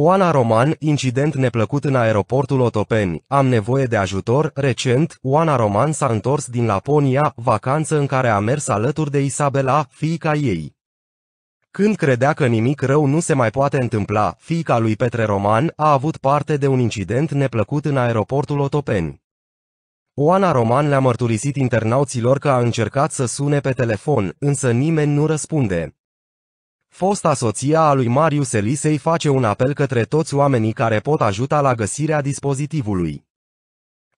Oana Roman, incident neplăcut în aeroportul Otopeni, am nevoie de ajutor, recent, Oana Roman s-a întors din Laponia, vacanță în care a mers alături de Isabela, fiica ei. Când credea că nimic rău nu se mai poate întâmpla, fiica lui Petre Roman a avut parte de un incident neplăcut în aeroportul Otopeni. Oana Roman le-a mărturisit internauților că a încercat să sune pe telefon, însă nimeni nu răspunde fosta soția a lui Marius Elisei face un apel către toți oamenii care pot ajuta la găsirea dispozitivului.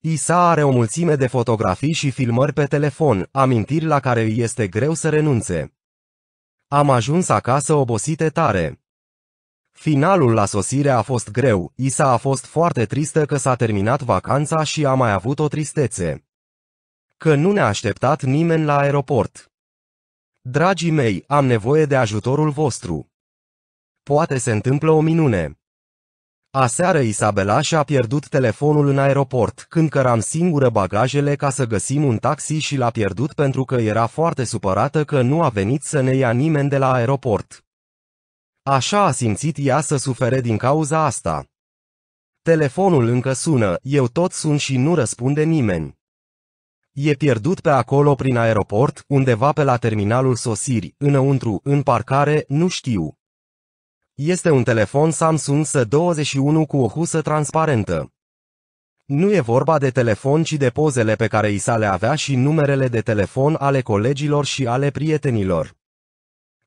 Isa are o mulțime de fotografii și filmări pe telefon, amintiri la care îi este greu să renunțe. Am ajuns acasă obosite tare. Finalul la sosire a fost greu, Isa a fost foarte tristă că s-a terminat vacanța și a mai avut o tristețe. Că nu ne-a așteptat nimeni la aeroport. Dragii mei, am nevoie de ajutorul vostru. Poate se întâmplă o minune. Aseară Isabela și-a pierdut telefonul în aeroport, când căram singură bagajele ca să găsim un taxi și l-a pierdut pentru că era foarte supărată că nu a venit să ne ia nimeni de la aeroport. Așa a simțit ea să sufere din cauza asta. Telefonul încă sună, eu tot sun și nu răspunde nimeni. E pierdut pe acolo prin aeroport, undeva pe la terminalul sosiri, înăuntru, în parcare, nu știu. Este un telefon Samsung S21 cu o husă transparentă. Nu e vorba de telefon, ci de pozele pe care i le avea și numerele de telefon ale colegilor și ale prietenilor.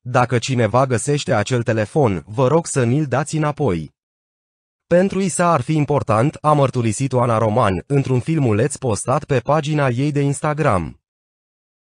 Dacă cineva găsește acel telefon, vă rog să ni-l dați înapoi. Pentru Isa ar fi important, a mărturisit Oana Roman, într-un filmuleț postat pe pagina ei de Instagram.